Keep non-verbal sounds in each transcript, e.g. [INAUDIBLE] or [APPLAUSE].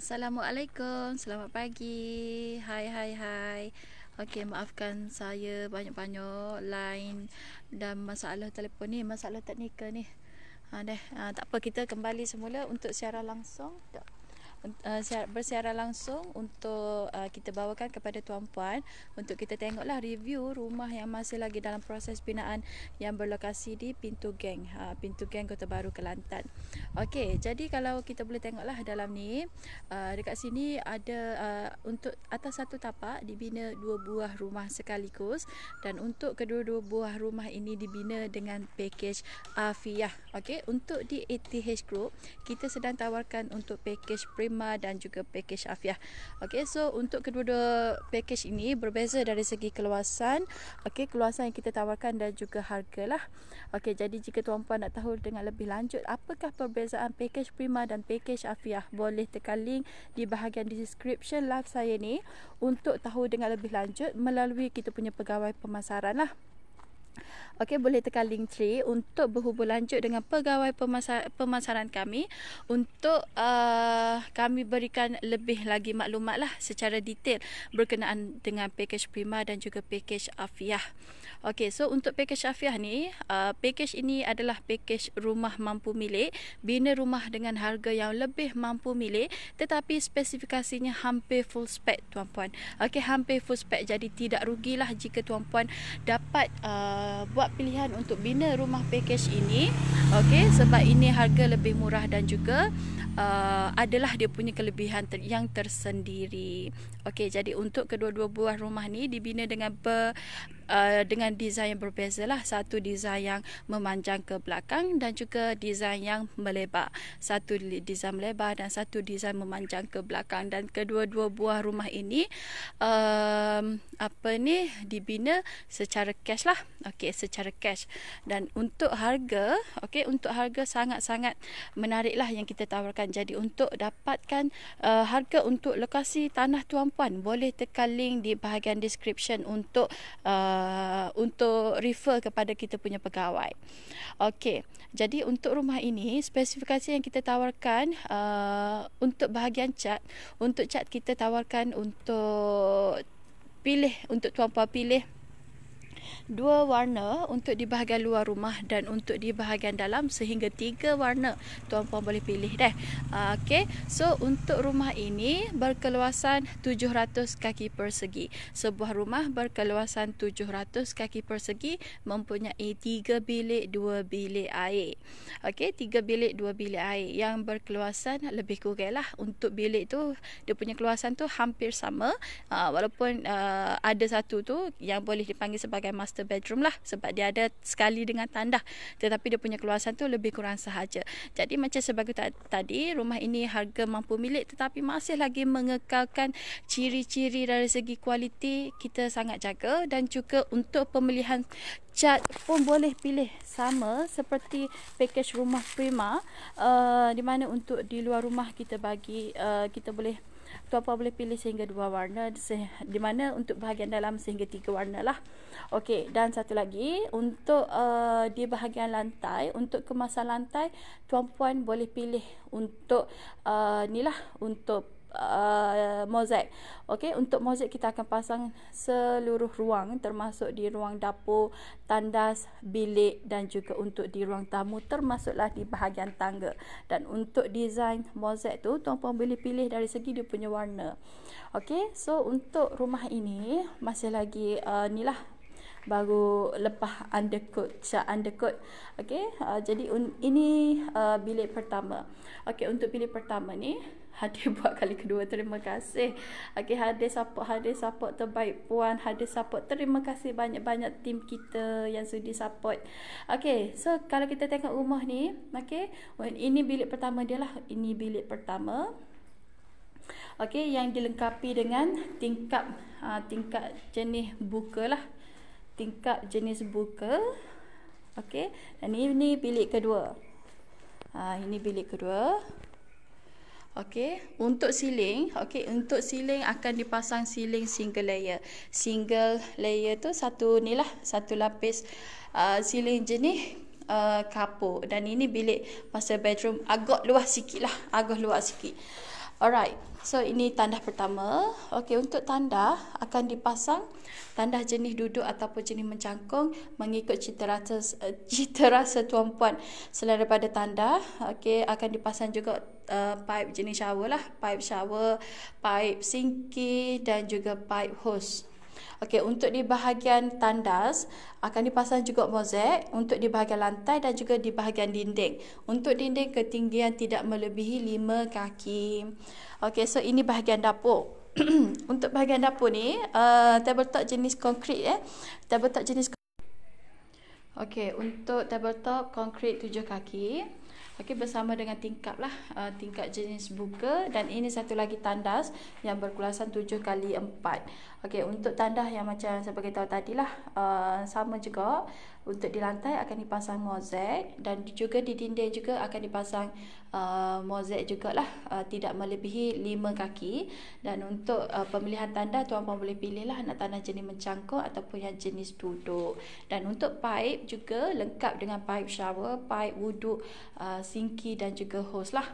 Assalamualaikum, selamat pagi Hai hai hai Okey maafkan saya banyak-banyak line dan masalah telefon ni, masalah teknikal ni ha, Ha, tak apa kita kembali semula untuk siaran langsung. Tak uh, bersiaran langsung untuk uh, kita bawakan kepada tuan puan untuk kita tengoklah review rumah yang masih lagi dalam proses binaan yang berlokasi di pintu geng uh, pintu geng Kota Baru Kelantan. Okey, jadi kalau kita boleh tengoklah dalam ni uh, dekat sini ada uh, untuk atas satu tapak dibina dua buah rumah sekaligus dan untuk kedua-dua buah rumah ini dibina dengan pakej afiah. Okey, untuk di ATH Group kita sedang tawarkan untuk pakej prim Hikmah dan juga pakej Afiah. Okey, so untuk kedua-dua pakej ini berbeza dari segi keluasan. Okey, keluasan yang kita tawarkan dan juga hargalah. Okey, jadi jika tuan-puan nak tahu dengan lebih lanjut apakah perbezaan pakej Prima dan pakej Afiah, boleh tekan link di bahagian description live saya ni untuk tahu dengan lebih lanjut melalui kita punya pegawai pemasaran lah. Okey, boleh tekan link tree untuk berhubung lanjut dengan pegawai pemasaran kami untuk uh, kami berikan lebih lagi maklumatlah secara detail berkenaan dengan package prima dan juga package afiah. Okey, so untuk package Afiah ni, uh, package ini adalah package rumah mampu milik, bina rumah dengan harga yang lebih mampu milik tetapi spesifikasinya hampir full spec tuan puan. Okey, hampir full spec jadi tidak rugilah jika tuan puan dapat uh, buat pilihan untuk bina rumah package ini. Okey, sebab ini harga lebih murah dan juga Uh, adalah dia punya kelebihan ter- yang tersendiri. Okey, jadi untuk kedua-dua buah rumah ni dibina dengan ber- Uh, dengan desain yang berbeza lah. Satu desain yang memanjang ke belakang dan juga desain yang melebar. Satu desain melebar dan satu desain memanjang ke belakang dan kedua-dua buah rumah ini um, apa ni dibina secara cash lah. Okey, secara cash. Dan untuk harga, okey, untuk harga sangat-sangat menarik lah yang kita tawarkan. Jadi untuk dapatkan uh, harga untuk lokasi tanah tuan puan boleh tekan link di bahagian description untuk uh, Uh, untuk refer kepada kita punya pegawai. Okey. Jadi untuk rumah ini spesifikasi yang kita tawarkan uh, untuk bahagian cat, untuk cat kita tawarkan untuk pilih untuk tuan puan pilih dua warna untuk di bahagian luar rumah dan untuk di bahagian dalam sehingga tiga warna tuan-puan boleh pilih deh. Uh, ah, okay, so untuk rumah ini berkeluasan 700 kaki persegi. Sebuah rumah berkeluasan 700 kaki persegi mempunyai tiga bilik dua bilik air. Okay, tiga bilik dua bilik air yang berkeluasan lebih kuranglah untuk bilik tu dia punya keluasan tu hampir sama uh, walaupun uh, ada satu tu yang boleh dipanggil sebagai master bedroom lah sebab dia ada sekali dengan tandas tetapi dia punya keluasan tu lebih kurang sahaja jadi macam sebagai tadi rumah ini harga mampu milik tetapi masih lagi mengekalkan ciri-ciri dari segi kualiti kita sangat jaga dan juga untuk pemilihan cat pun boleh pilih sama seperti package rumah prima uh, di mana untuk di luar rumah kita bagi uh, kita boleh Tuan-puan boleh pilih sehingga dua warna di mana untuk bahagian dalam sehingga tiga warna lah. Okey, dan satu lagi untuk uh, di bahagian lantai, untuk kemasan lantai, tuan-puan boleh pilih untuk uh, ni lah, untuk Uh, mozaik. Okey, untuk mozaik kita akan pasang seluruh ruang termasuk di ruang dapur, tandas, bilik dan juga untuk di ruang tamu termasuklah di bahagian tangga. Dan untuk design mozaik tu tuan puan boleh pilih dari segi dia punya warna. Okey, so untuk rumah ini masih lagi uh, nilah baru lepas undercoat cat undercoat okey uh, jadi un, ini uh, bilik pertama okey untuk bilik pertama ni [LAUGHS] Hadi buat kali kedua terima kasih okey hadir support hadir support terbaik puan hadir support terima kasih banyak-banyak tim kita yang sudi support okey so kalau kita tengok rumah ni okey ini bilik pertama dia lah ini bilik pertama okey yang dilengkapi dengan tingkap uh, tingkap jenis buka lah tingkap jenis buka. Okey. Dan ini, bilik kedua. Ha, ini bilik kedua. Okey, untuk siling, okey, untuk siling akan dipasang siling single layer. Single layer tu satu ni lah, satu lapis uh, siling jenis uh, kapur. Dan ini bilik masa bedroom agak luas sikit lah, agak luas sikit. Alright, so ini tandah pertama. Okey, untuk tandah akan dipasang tandah jenis duduk ataupun jenis mencangkung mengikut citarasa eh, uh, [LAUGHS] citarasa tuan puan selain daripada tandah. Okey, akan dipasang juga uh, pipe jenis shower lah, pipe shower, pipe sinki dan juga pipe hose. Okey, untuk di bahagian tandas akan dipasang juga mozaik untuk di bahagian lantai dan juga di bahagian dinding. Untuk dinding ketinggian tidak melebihi 5 kaki. Okey, so ini bahagian dapur. [CLEARS THROAT] untuk bahagian dapur ni, uh, tabletop jenis konkrit eh. Tabletop jenis Okey, untuk tabletop konkrit 7 kaki. Okey bersama dengan tingkap lah uh, tingkap jenis buka dan ini satu lagi tandas yang berkulasan 7 kali 4. Okey untuk tandas yang macam saya bagi tahu tadi lah uh, sama juga. Untuk di lantai akan dipasang mozaik dan juga di dinding juga akan dipasang uh, mozaik jugalah uh, tidak melebihi lima kaki dan untuk uh, pemilihan tanda tuan puan boleh pilihlah nak tanda jenis mencangkuk ataupun yang jenis duduk dan untuk pipe juga lengkap dengan pipe shower, pipe wuduk, uh, sinki dan juga hose lah.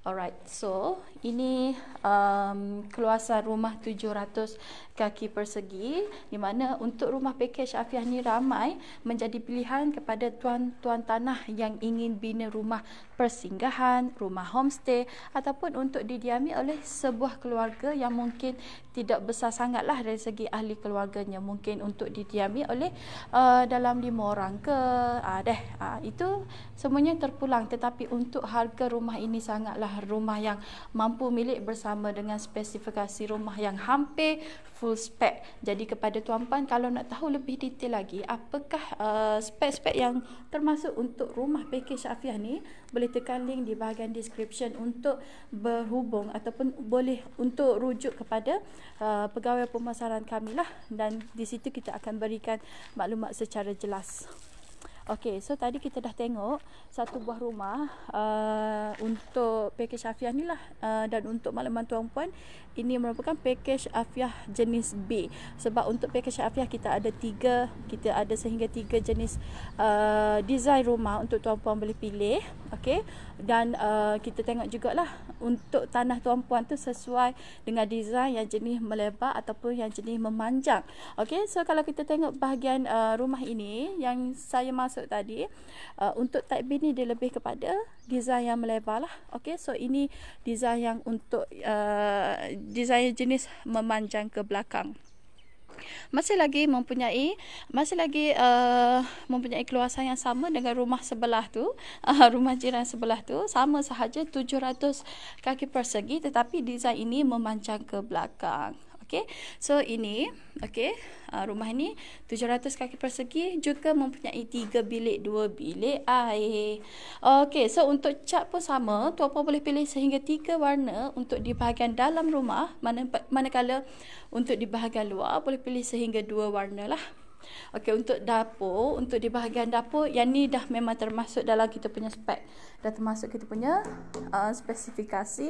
Alright, so ini um, keluasan rumah 700 kaki persegi di mana untuk rumah pakej Afiah ni ramai menjadi pilihan kepada tuan-tuan tanah yang ingin bina rumah persinggahan, rumah homestay ataupun untuk didiami oleh sebuah keluarga yang mungkin tidak besar sangatlah dari segi ahli keluarganya mungkin untuk didiami oleh uh, dalam lima orang ke uh, deh uh, itu semuanya terpulang tetapi untuk harga rumah ini sangatlah rumah yang mampu milik bersama dengan spesifikasi rumah yang hampir full spec jadi kepada tuan puan kalau nak tahu lebih detail lagi apakah uh, spek-spek yang termasuk untuk rumah pakej Syafiah ni boleh tekan link di bahagian description untuk berhubung ataupun boleh untuk rujuk kepada uh, pegawai pemasaran kami lah dan di situ kita akan berikan maklumat secara jelas. Okey, so tadi kita dah tengok satu buah rumah uh, untuk pakej afiah ni lah. Uh, dan untuk malam bantuan puan, ini merupakan pakej afiah jenis B. Sebab untuk pakej afiah kita ada tiga, kita ada sehingga tiga jenis uh, design rumah untuk tuan puan boleh pilih. Okey, dan uh, kita tengok juga lah untuk tanah tuan puan tu sesuai dengan design yang jenis melebar ataupun yang jenis memanjang. Okey, so kalau kita tengok bahagian uh, rumah ini yang saya masuk maksud tadi uh, untuk type B ni dia lebih kepada design yang melebar lah okay, so ini design yang untuk uh, design jenis memanjang ke belakang masih lagi mempunyai masih lagi uh, mempunyai keluasan yang sama dengan rumah sebelah tu uh, rumah jiran sebelah tu sama sahaja 700 kaki persegi tetapi design ini memanjang ke belakang okey so ini okay, uh, rumah ni 700 kaki persegi juga mempunyai 3 bilik 2 bilik air okey so untuk cat pun sama tu apa boleh pilih sehingga 3 warna untuk di bahagian dalam rumah mana manakala untuk di bahagian luar boleh pilih sehingga 2 warna lah Okey untuk dapur, untuk di bahagian dapur yang ni dah memang termasuk dalam kita punya spek. Dah termasuk kita punya uh, spesifikasi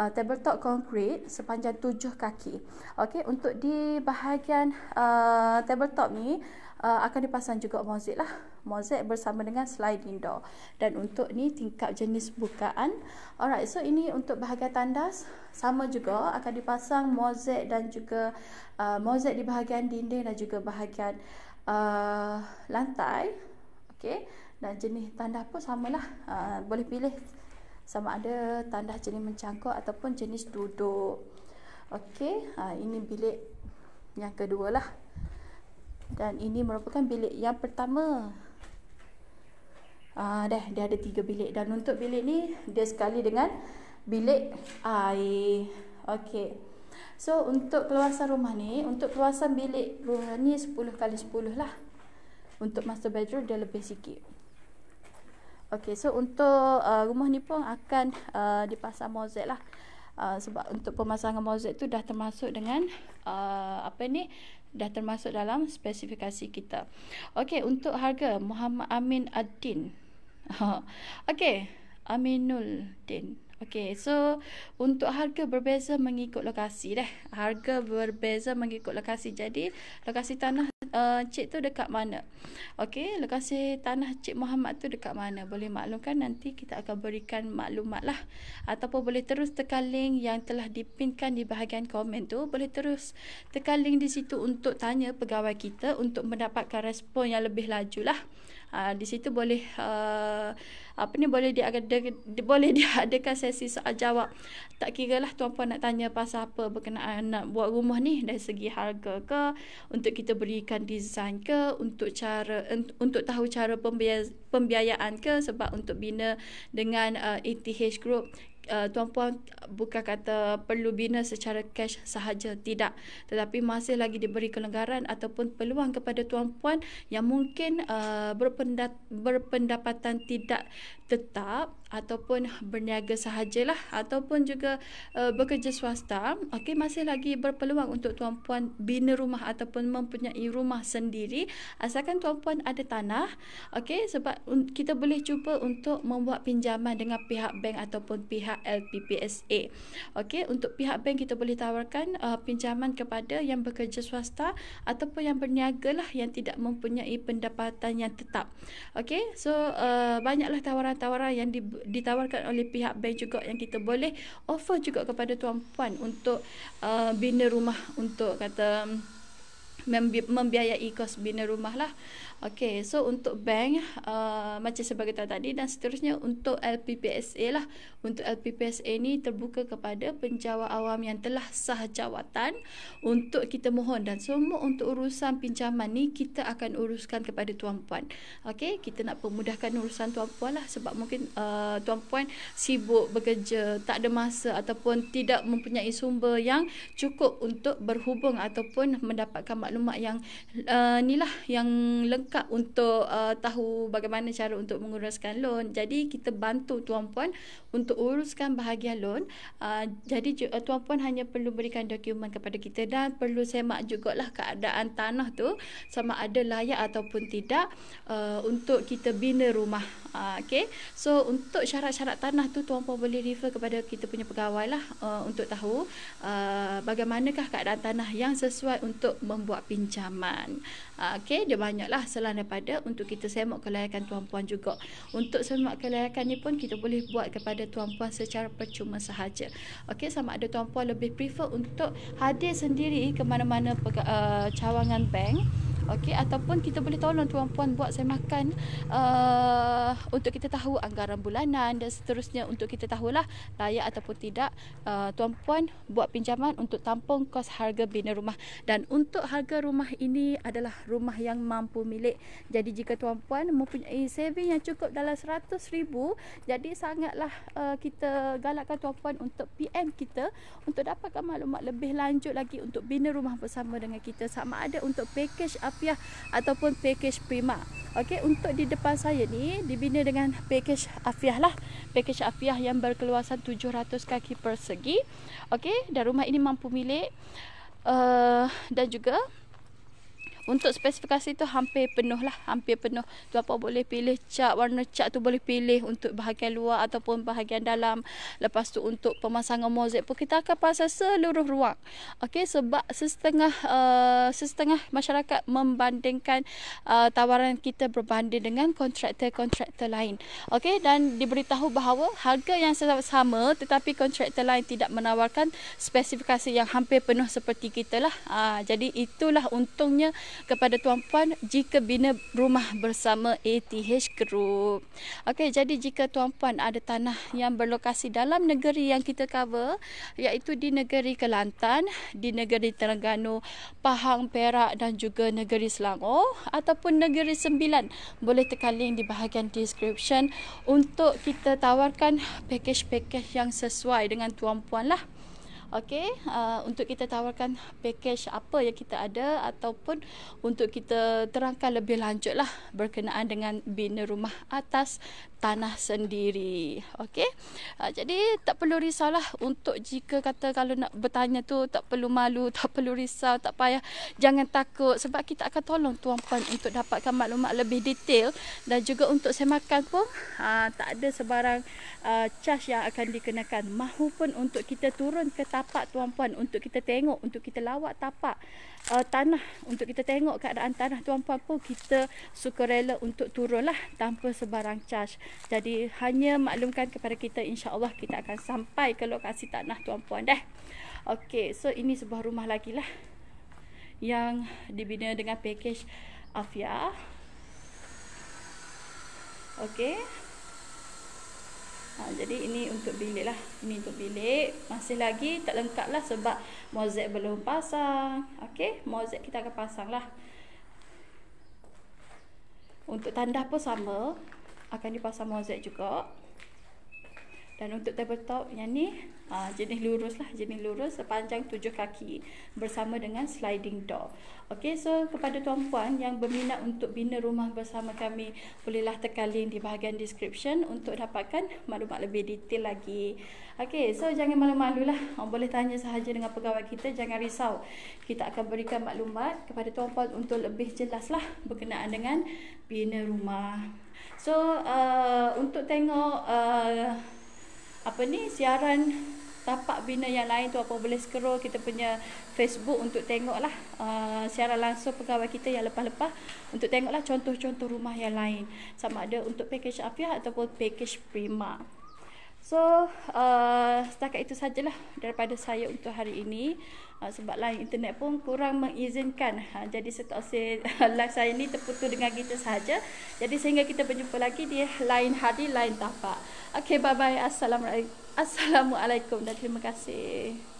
uh, tabletop concrete sepanjang tujuh kaki. Okey, untuk di bahagian uh, tabletop ni uh, akan dipasang juga mozek lah. mozek bersama dengan sliding door. Dan untuk ni tingkap jenis bukaan. Alright, so ini untuk bahagian tandas sama juga akan dipasang mozek dan juga uh, mozaik di bahagian dinding dan juga bahagian uh, lantai. Okey. Dan jenis tanda pun samalah. Uh, boleh pilih sama ada tandas jenis mencangkuk ataupun jenis duduk. Okey, ha, ini bilik yang kedua lah. Dan ini merupakan bilik yang pertama. Ah, dah, dia ada tiga bilik. Dan untuk bilik ni, dia sekali dengan bilik air. Okey. So, untuk keluasan rumah ni, untuk keluasan bilik rumah ni 10 kali 10 lah. Untuk master bedroom, dia lebih sikit. Okey, so untuk uh, rumah ni pun akan uh, dipasang mozek lah. Uh, sebab untuk pemasangan mozek tu dah termasuk dengan uh, apa ni dah termasuk dalam spesifikasi kita. Okey, untuk harga Muhammad Amin Adin. din [LAUGHS] Okey, Aminul Din. Okey, so untuk harga berbeza mengikut lokasi dah. Harga berbeza mengikut lokasi. Jadi, lokasi tanah Eh, cik tu dekat mana? Okey, lokasi tanah cik Muhammad tu dekat mana? Boleh maklumkan nanti kita akan berikan maklumat lah. Ataupun boleh terus tekan link yang telah dipinkan di bahagian komen tu. Boleh terus tekan link di situ untuk tanya pegawai kita untuk mendapatkan respon yang lebih laju lah. Ah, di situ boleh uh, apa ni boleh dia ada boleh [LAUGHS] dia adakan sesi soal jawab tak kira lah tuan puan nak tanya pasal apa berkenaan nak buat rumah ni dari segi harga ke untuk kita berikan desain ke untuk cara untuk tahu cara pembiayaan ke sebab untuk bina dengan uh, ah, ETH group Uh, tuan-puan bukan kata perlu bina secara cash sahaja tidak tetapi masih lagi diberi kelenggaran ataupun peluang kepada tuan-puan yang mungkin uh, berpendapatan tidak tetap ataupun berniaga sahajalah ataupun juga uh, bekerja swasta okey masih lagi berpeluang untuk tuan puan bina rumah ataupun mempunyai rumah sendiri asalkan tuan puan ada tanah okey sebab kita boleh cuba untuk membuat pinjaman dengan pihak bank ataupun pihak LPPSA okey untuk pihak bank kita boleh tawarkan uh, pinjaman kepada yang bekerja swasta ataupun yang berniagalah yang tidak mempunyai pendapatan yang tetap okey so uh, banyaklah tawaran tawaran yang di, ditawarkan oleh pihak bank juga yang kita boleh offer juga kepada tuan-puan untuk uh, bina rumah untuk kata mm, membi- membiayai kos bina rumah lah. Okey, so untuk bank uh, macam saya beritahu tadi dan seterusnya untuk LPPSA lah. Untuk LPPSA ni terbuka kepada penjawat awam yang telah sah jawatan untuk kita mohon dan semua untuk urusan pinjaman ni kita akan uruskan kepada tuan puan. Okey, kita nak permudahkan urusan tuan puan lah sebab mungkin uh, tuan puan sibuk bekerja, tak ada masa ataupun tidak mempunyai sumber yang cukup untuk berhubung ataupun mendapatkan maklumat yang uh, ni lah yang lengkap lengkap untuk uh, tahu bagaimana cara untuk menguruskan loan. Jadi kita bantu tuan puan untuk uruskan bahagian loan. Uh, jadi uh, tuan puan hanya perlu berikan dokumen kepada kita dan perlu semak lah keadaan tanah tu sama ada layak ataupun tidak uh, untuk kita bina rumah. Uh, okay. So untuk syarat-syarat tanah tu tuan puan boleh refer kepada kita punya pegawai lah uh, untuk tahu uh, bagaimanakah keadaan tanah yang sesuai untuk membuat pinjaman uh, ah, okey dia banyaklah selain daripada untuk kita semak kelayakan tuan-puan juga untuk semak kelayakan ni pun kita boleh buat kepada tuan-puan secara percuma sahaja Okay, sama ada tuan-puan lebih prefer untuk hadir sendiri ke mana-mana uh, cawangan bank okey ataupun kita boleh tolong tuan puan buat saya makan uh, untuk kita tahu anggaran bulanan dan seterusnya untuk kita tahulah layak ataupun tidak uh, tuan puan buat pinjaman untuk tampung kos harga bina rumah dan untuk harga rumah ini adalah rumah yang mampu milik jadi jika tuan puan mempunyai saving yang cukup dalam 100000 jadi sangatlah uh, kita galakkan tuan puan untuk PM kita untuk dapatkan maklumat lebih lanjut lagi untuk bina rumah bersama dengan kita sama ada untuk package rupiah ataupun package prima. Okey, untuk di depan saya ni dibina dengan package afiah lah. Package afiah yang berkeluasan 700 kaki persegi. Okey, dan rumah ini mampu milik uh, dan juga untuk spesifikasi tu hampir penuh lah hampir penuh tu apa boleh pilih cat warna cat tu boleh pilih untuk bahagian luar ataupun bahagian dalam lepas tu untuk pemasangan mozaik pun kita akan pasang seluruh ruang okey sebab setengah uh, eh, setengah masyarakat membandingkan uh, tawaran kita berbanding dengan kontraktor-kontraktor lain okey dan diberitahu bahawa harga yang sama tetapi kontraktor lain tidak menawarkan spesifikasi yang hampir penuh seperti kita lah uh, jadi itulah untungnya kepada tuan-puan jika bina rumah bersama ATH Group. Okey, jadi jika tuan-puan ada tanah yang berlokasi dalam negeri yang kita cover iaitu di negeri Kelantan, di negeri Terengganu, Pahang, Perak dan juga negeri Selangor ataupun negeri Sembilan, boleh tekan link di bahagian description untuk kita tawarkan pakej-pakej yang sesuai dengan tuan-puan lah. Okey, uh, untuk kita tawarkan package apa yang kita ada ataupun untuk kita terangkan lebih lanjutlah berkenaan dengan bina rumah atas tanah sendiri. Okey. Uh, jadi tak perlu risaulah untuk jika kata kalau nak bertanya tu tak perlu malu, [LAUGHS] tak perlu risau, tak payah jangan takut sebab kita akan tolong tuan puan untuk dapatkan maklumat lebih detail dan juga untuk semakan pun uh, tak ada sebarang uh, charge yang akan dikenakan mahupun untuk kita turun ke tapak tuan-puan untuk kita tengok untuk kita lawat tapak uh, tanah untuk kita tengok keadaan tanah tuan-puan pun kita suka rela untuk turunlah tanpa sebarang charge jadi hanya maklumkan kepada kita insyaAllah kita akan sampai ke lokasi tanah tuan-puan dah ok so ini sebuah rumah lagi lah yang dibina dengan package Afia Okay ha, jadi ini untuk bilik lah ini untuk bilik, masih lagi tak lengkap lah sebab mozek belum pasang ok, mozek kita akan pasang lah untuk tandas pun sama akan dipasang mozek juga dan untuk table top yang ni uh, jenis lurus lah, jenis lurus sepanjang tujuh kaki bersama dengan sliding door. Okay, so kepada tuan puan yang berminat untuk bina rumah bersama kami, bolehlah tekan link di bahagian description untuk dapatkan maklumat lebih detail lagi. Okay, so jangan malu-malu lah. Boleh tanya sahaja dengan pegawai kita, jangan risau. Kita akan berikan maklumat kepada tuan puan untuk lebih jelas lah berkenaan dengan bina rumah. So, uh, untuk tengok uh, apa ni siaran tapak bina yang lain tu apa boleh scroll kita punya Facebook untuk tengoklah uh, siaran langsung pegawai kita yang lepas-lepas untuk tengoklah contoh-contoh rumah yang lain sama ada untuk package Afiah ataupun package Prima. So uh, setakat itu sajalah daripada saya untuk hari ini uh, sebab line internet pun kurang mengizinkan. Uh, jadi setelah saya, [LAUGHS] uh, live saya ini terputus dengan kita saja. Jadi sehingga kita berjumpa lagi di lain hari lain tapak. Okay bye bye. Assalamualaikum. Assalamualaikum dan terima kasih.